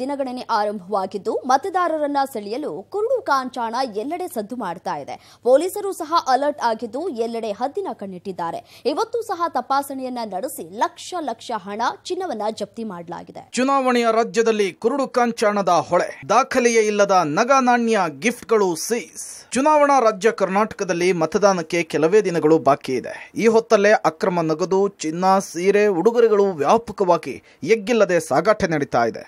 ದಿನಗಣನೆ ಆರಂಭವಾಗಿದ್ದು ಮತದಾರರನ್ನ ಸೆಳೆಯಲು ಕುರುಡು ಕಾಂಚಾಣ ಎಲ್ಲೆಡೆ ಸದ್ದು ಮಾಡ್ತಾ ಇದೆ ಪೊಲೀಸರು ಸಹ ಅಲರ್ಟ್ ಆಗಿದ್ದು ಎಲ್ಲೆಡೆ ಹದ್ದಿನ ಕಣ್ಣಿಟ್ಟಿದ್ದಾರೆ ಇವತ್ತು ಸಹ ತಪಾಸಣೆಯನ್ನ ನಡೆಸಿ ಲಕ್ಷ ಲಕ್ಷ ಹಣ ಚಿನ್ನವನ್ನ ಜಪ್ತಿ ಮಾಡಲಾಗಿದೆ ಚುನಾವಣೆಯ ರಾಜ್ಯದಲ್ಲಿ ಕುರುಡು ಕಾಂಚಾಣದ ಹೊಳೆ ದಾಖಲೆಯೇ ಇಲ್ಲದ ನಗನಾಣ್ಯ ಗಿಫ್ಟ್ಗಳು ಸೀಸ್ ಚುನಾವಣಾ ರಾಜ್ಯ ಕರ್ನಾಟಕದಲ್ಲಿ ಮತದಾನಕ್ಕೆ ಕೆಲವೇ ದಿನಗಳು ಬಾಕಿ ಇದೆ ಈ ಹೊತ್ತಲ್ಲೇ ಅಕ್ರಮ ನಗದು ಚಿನ್ನ ಸೀರೆ ಉಡುಗೊರೆಗಳು ವ್ಯಾಪಕವಾಗಿ ಎಗ್ಗಿಲ್ಲದೆ ಸಾಗಾಟ ನಡೀತಾ ಇದೆ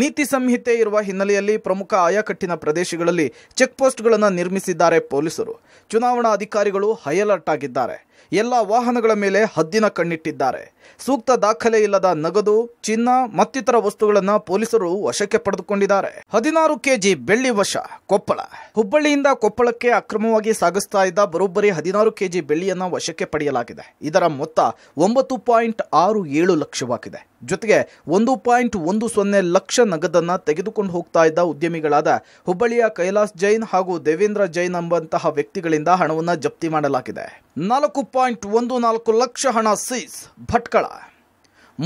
ನೀತಿ ಸಂಹಿತೆ ಇರುವ ಹಿನ್ನೆಲೆಯಲ್ಲಿ ಪ್ರಮುಖ ಆಯಕಟ್ಟಿನ ಪ್ರದೇಶಗಳಲ್ಲಿ ಚೆಕ್ಪೋಸ್ಟ್ಗಳನ್ನು ನಿರ್ಮಿಸಿದ್ದಾರೆ ಪೊಲೀಸರು ಚುನಾವಣಾ ಅಧಿಕಾರಿಗಳು ಹೈ ಅಲರ್ಟ್ ಆಗಿದ್ದಾರೆ ಎಲ್ಲ ವಾಹನಗಳ ಮೇಲೆ ಹದ್ದಿನ ಕಣ್ಣಿಟ್ಟಿದ್ದಾರೆ ಸೂಕ್ತ ದಾಖಲೆ ಇಲ್ಲದ ನಗದು ಚಿನ್ನ ಮತ್ತಿತರ ವಸ್ತುಗಳನ್ನು ಪೊಲೀಸರು ವಶಕ್ಕೆ ಪಡೆದುಕೊಂಡಿದ್ದಾರೆ ಹದಿನಾರು ಕೆಜಿ ಬೆಳ್ಳಿ ವಶ ಕೊಪ್ಪಳ ಹುಬ್ಬಳ್ಳಿಯಿಂದ ಕೊಪ್ಪಳಕ್ಕೆ ಅಕ್ರಮವಾಗಿ ಸಾಗಿಸ್ತಾ ಇದ್ದ ಬರೋಬ್ಬರಿ ಹದಿನಾರು ಕೆಜಿ ಬೆಳ್ಳಿಯನ್ನು ವಶಕ್ಕೆ ಪಡೆಯಲಾಗಿದೆ ಇದರ ಮೊತ್ತ ಒಂಬತ್ತು ಪಾಯಿಂಟ್ ಆರು ಏಳು ಲಕ್ಷವಾಗಿದೆ ಜೊತೆಗೆ ಒಂದು ಪಾಯಿಂಟ್ ಒಂದು ಸೊನ್ನೆ ಲಕ್ಷ ಲಕ್ಷ ನಗದನ್ನು ತೆಗೆದುಕೊಂಡು ಹೋಗ್ತಾ ಇದ್ದ ಉದ್ಯಮಿಗಳಾದ ಹುಬ್ಬಳ್ಳಿಯ ಕೈಲಾಸ್ ಜೈನ್ ಹಾಗೂ ದೇವೇಂದ್ರ ಜೈನ್ ಎಂಬಂತಹ ವ್ಯಕ್ತಿಗಳಿಂದ ಹಣವನ್ನು ಜಪ್ತಿ ಮಾಡಲಾಗಿದೆ ನಾಲ್ಕು ಪಾಯಿಂಟ್ ಒಂದು ನಾಲ್ಕು ಲಕ್ಷ ಹಣ ಸೀಸ್ ಭಟ್ಕಳ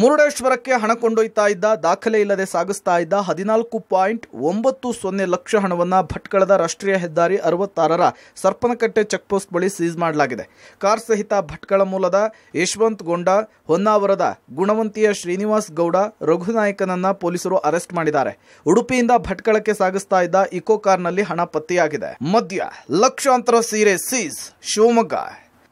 ಮುರುಡೇಶ್ವರಕ್ಕೆ ಹಣ ಕೊಂಡೊಯ್ತಾ ಇದ್ದ ದಾಖಲೆ ಇಲ್ಲದೆ ಸಾಗಿಸ್ತಾ ಇದ್ದ ಹದಿನಾಲ್ಕು ಪಾಯಿಂಟ್ ಒಂಬತ್ತು ಸೊನ್ನೆ ಲಕ್ಷ ಹಣವನ್ನು ಭಟ್ಕಳದ ರಾಷ್ಟ್ರೀಯ ಹೆದ್ದಾರಿ ಅರವತ್ತಾರರ ಸರ್ಪನಕಟ್ಟೆ ಚೆಕ್ಪೋಸ್ಟ್ ಬಳಿ ಸೀಸ್ ಮಾಡಲಾಗಿದೆ ಕಾರ್ ಸಹಿತ ಭಟ್ಕಳ ಮೂಲದ ಯಶವಂತ್ ಗೊಂಡ ಹೊನ್ನಾವರದ ಗುಣವಂತಿಯ ಶ್ರೀನಿವಾಸ್ ಗೌಡ ರಘುನಾಯಕನನ್ನ ಪೊಲೀಸರು ಅರೆಸ್ಟ್ ಮಾಡಿದ್ದಾರೆ ಉಡುಪಿಯಿಂದ ಭಟ್ಕಳಕ್ಕೆ ಸಾಗಿಸ್ತಾ ಇದ್ದ ಇಕೋ ಕಾರ್ನಲ್ಲಿ ಹಣ ಪತ್ತೆಯಾಗಿದೆ ಮಧ್ಯ ಲಕ್ಷಾಂತರ ಸೀರೆ ಸೀಸ್ ಶಿವಮೊಗ್ಗ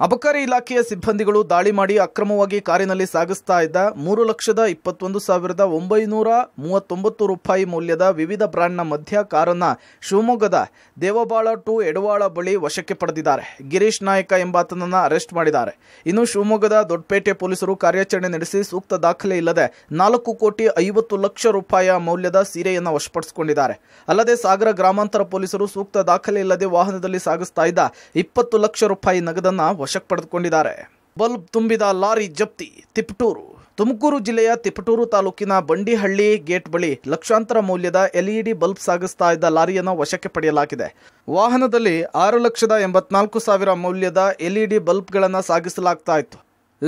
ಅಬಕಾರಿ ಇಲಾಖೆಯ ಸಿಬ್ಬಂದಿಗಳು ದಾಳಿ ಮಾಡಿ ಅಕ್ರಮವಾಗಿ ಕಾರಿನಲ್ಲಿ ಸಾಗಿಸ್ತಾ ಇದ್ದ ಮೂರು ಲಕ್ಷದ ಇಪ್ಪತ್ತೊಂದು ಸಾವಿರದ ಒಂಬೈನೂರ ಮೂವತ್ತೊಂಬತ್ತು ರೂಪಾಯಿ ಮೌಲ್ಯದ ವಿವಿಧ ಬ್ರಾಂಡ್ನ ಮಧ್ಯ ಕಾರನ್ನು ಶಿವಮೊಗ್ಗದ ದೇವಬಾಳ ಟು ಎಡವಾಳ ಬಳಿ ವಶಕ್ಕೆ ಪಡೆದಿದ್ದಾರೆ ಗಿರೀಶ್ ನಾಯಕ ಎಂಬಾತನನ್ನು ಅರೆಸ್ಟ್ ಮಾಡಿದ್ದಾರೆ ಇನ್ನು ಶಿವಮೊಗ್ಗದ ದೊಡ್ಡಪೇಟೆ ಪೊಲೀಸರು ಕಾರ್ಯಾಚರಣೆ ನಡೆಸಿ ಸೂಕ್ತ ದಾಖಲೆ ಇಲ್ಲದೆ ನಾಲ್ಕು ಕೋಟಿ ಐವತ್ತು ಲಕ್ಷ ರೂಪಾಯಿ ಮೌಲ್ಯದ ಸೀರೆಯನ್ನು ವಶಪಡಿಸಿಕೊಂಡಿದ್ದಾರೆ ಅಲ್ಲದೆ ಸಾಗರ ಗ್ರಾಮಾಂತರ ಪೊಲೀಸರು ಸೂಕ್ತ ದಾಖಲೆ ಇಲ್ಲದೆ ವಾಹನದಲ್ಲಿ ಸಾಗಿಸ್ತಾ ಇದ್ದ ಇಪ್ಪತ್ತು ಲಕ್ಷ ರೂಪಾಯಿ ನಗದನ್ನು ವಶ ವಶಕ್ಕೆ ಪಡೆದುಕೊಂಡಿದ್ದಾರೆ ಬಲ್ಬ್ ತುಂಬಿದ ಲಾರಿ ಜಪ್ತಿ ತಿಪಟೂರು ತುಮಕೂರು ಜಿಲ್ಲೆಯ ತಿಪಟೂರು ತಾಲೂಕಿನ ಬಂಡಿಹಳ್ಳಿ ಗೇಟ್ ಬಳಿ ಲಕ್ಷಾಂತರ ಮೌಲ್ಯದ ಎಲ್ಇಡಿ ಬಲ್ಬ್ ಸಾಗಿಸ್ತಾ ಇದ್ದ ಲಾರಿಯನ್ನು ವಶಕ್ಕೆ ಪಡೆಯಲಾಗಿದೆ ವಾಹನದಲ್ಲಿ ಆರು ಲಕ್ಷದ ಎಂಬತ್ನಾಲ್ಕು ಸಾವಿರ ಮೌಲ್ಯದ ಎಲ್ಇಡಿ ಬಲ್ಬ್ಗಳನ್ನು ಸಾಗಿಸಲಾಗ್ತಾ ಇತ್ತು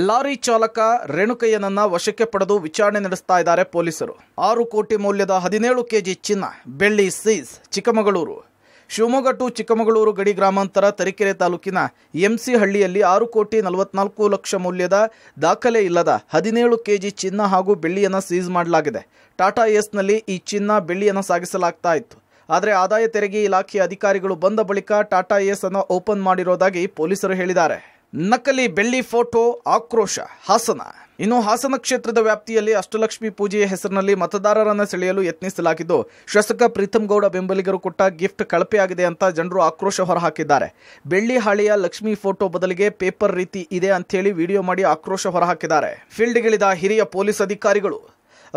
ಲಾರಿ ಚಾಲಕ ರೇಣುಕಯ್ಯನನ್ನ ವಶಕ್ಕೆ ಪಡೆದು ವಿಚಾರಣೆ ನಡೆಸ್ತಾ ಇದ್ದಾರೆ ಪೊಲೀಸರು ಆರು ಕೋಟಿ ಮೌಲ್ಯದ ಹದಿನೇಳು ಕೆಜಿ ಚಿನ್ನ ಬೆಳ್ಳಿ ಸೀಸ್ ಚಿಕ್ಕಮಗಳೂರು ಶಿವಮೊಗ್ಗ ಟು ಚಿಕ್ಕಮಗಳೂರು ಗಡಿ ಗ್ರಾಮಾಂತರ ತರೀಕೆರೆ ತಾಲೂಕಿನ ಎಂಸಿ ಹಳ್ಳಿಯಲ್ಲಿ ಆರು ಕೋಟಿ ನಲವತ್ನಾಲ್ಕು ಲಕ್ಷ ಮೌಲ್ಯದ ದಾಖಲೆ ಇಲ್ಲದ ಹದಿನೇಳು ಕೆಜಿ ಚಿನ್ನ ಹಾಗೂ ಬೆಳ್ಳಿಯನ್ನು ಸೀಸ್ ಮಾಡಲಾಗಿದೆ ಟಾಟಾ ಎಸ್ನಲ್ಲಿ ಈ ಚಿನ್ನ ಬೆಳ್ಳಿಯನ್ನು ಸಾಗಿಸಲಾಗ್ತಾ ಇತ್ತು ಆದರೆ ಆದಾಯ ತೆರಿಗೆ ಇಲಾಖೆಯ ಅಧಿಕಾರಿಗಳು ಬಂದ ಬಳಿಕ ಟಾಟಾ ಎಸ್ ಅನ್ನು ಓಪನ್ ಮಾಡಿರೋದಾಗಿ ಪೊಲೀಸರು ಹೇಳಿದ್ದಾರೆ ನಕಲಿ ಬೆಳ್ಳಿ ಫೋಟೋ ಆಕ್ರೋಶ ಹಾಸನ ಇನ್ನು ಹಾಸನ ಕ್ಷೇತ್ರದ ವ್ಯಾಪ್ತಿಯಲ್ಲಿ ಅಷ್ಟಲಕ್ಷ್ಮಿ ಪೂಜೆಯ ಹೆಸರಿನಲ್ಲಿ ಮತದಾರರನ್ನು ಸೆಳೆಯಲು ಯತ್ನಿಸಲಾಗಿದ್ದು ಶಾಸಕ ಪ್ರೀತಂ ಗೌಡ ಬೆಂಬಲಿಗರು ಕೊಟ್ಟ ಗಿಫ್ಟ್ ಕಳಪೆಯಾಗಿದೆ ಅಂತ ಜನರು ಆಕ್ರೋಶ ಹೊರಹಾಕಿದ್ದಾರೆ ಬೆಳ್ಳಿ ಹಾಳೆಯ ಲಕ್ಷ್ಮಿ ಫೋಟೋ ಬದಲಿಗೆ ಪೇಪರ್ ರೀತಿ ಇದೆ ಅಂತೇಳಿ ವಿಡಿಯೋ ಮಾಡಿ ಆಕ್ರೋಶ ಹೊರಹಾಕಿದ್ದಾರೆ ಫೀಲ್ಡ್ಗಿಳಿದ ಹಿರಿಯ ಪೊಲೀಸ್ ಅಧಿಕಾರಿಗಳು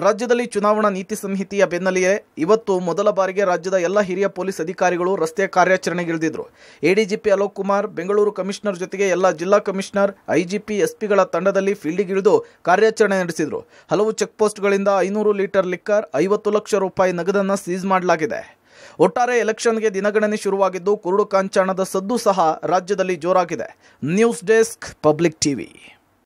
ರಾಜ್ಯದಲ್ಲಿ ಚುನಾವಣಾ ನೀತಿ ಸಂಹಿತೆಯ ಬೆನ್ನಲ್ಲಿಯೇ ಇವತ್ತು ಮೊದಲ ಬಾರಿಗೆ ರಾಜ್ಯದ ಎಲ್ಲ ಹಿರಿಯ ಪೊಲೀಸ್ ಅಧಿಕಾರಿಗಳು ರಸ್ತೆ ಕಾರ್ಯಾಚರಣೆಗಿಳಿದಿದ್ರು ಎಡಿಜಿಪಿ ಅಲೋಕ್ ಕುಮಾರ್ ಬೆಂಗಳೂರು ಕಮಿಷನರ್ ಜೊತೆಗೆ ಎಲ್ಲ ಜಿಲ್ಲಾ ಕಮಿಷನರ್ ಐಜಿಪಿ ಎಸ್ಪಿಗಳ ತಂಡದಲ್ಲಿ ಫೀಲ್ಡಿಗಿಳಿದು ಕಾರ್ಯಾಚರಣೆ ನಡೆಸಿದರು ಹಲವು ಚೆಕ್ಪೋಸ್ಟ್ಗಳಿಂದ ಐನೂರು ಲೀಟರ್ ಲಿಕ್ಕರ್ ಐವತ್ತು ಲಕ್ಷ ರೂಪಾಯಿ ನಗದನ್ನು ಸೀಸ್ ಮಾಡಲಾಗಿದೆ ಒಟ್ಟಾರೆ ಎಲೆಕ್ಷನ್ಗೆ ದಿನಗಣನೆ ಶುರುವಾಗಿದ್ದು ಕುರುಡು ಕಾಂಚಾಣದ ಸದ್ದು ಸಹ ರಾಜ್ಯದಲ್ಲಿ ಜೋರಾಗಿದೆ ನ್ಯೂಸ್ ಡೆಸ್ಕ್ ಪಬ್ಲಿಕ್ ಟಿವಿ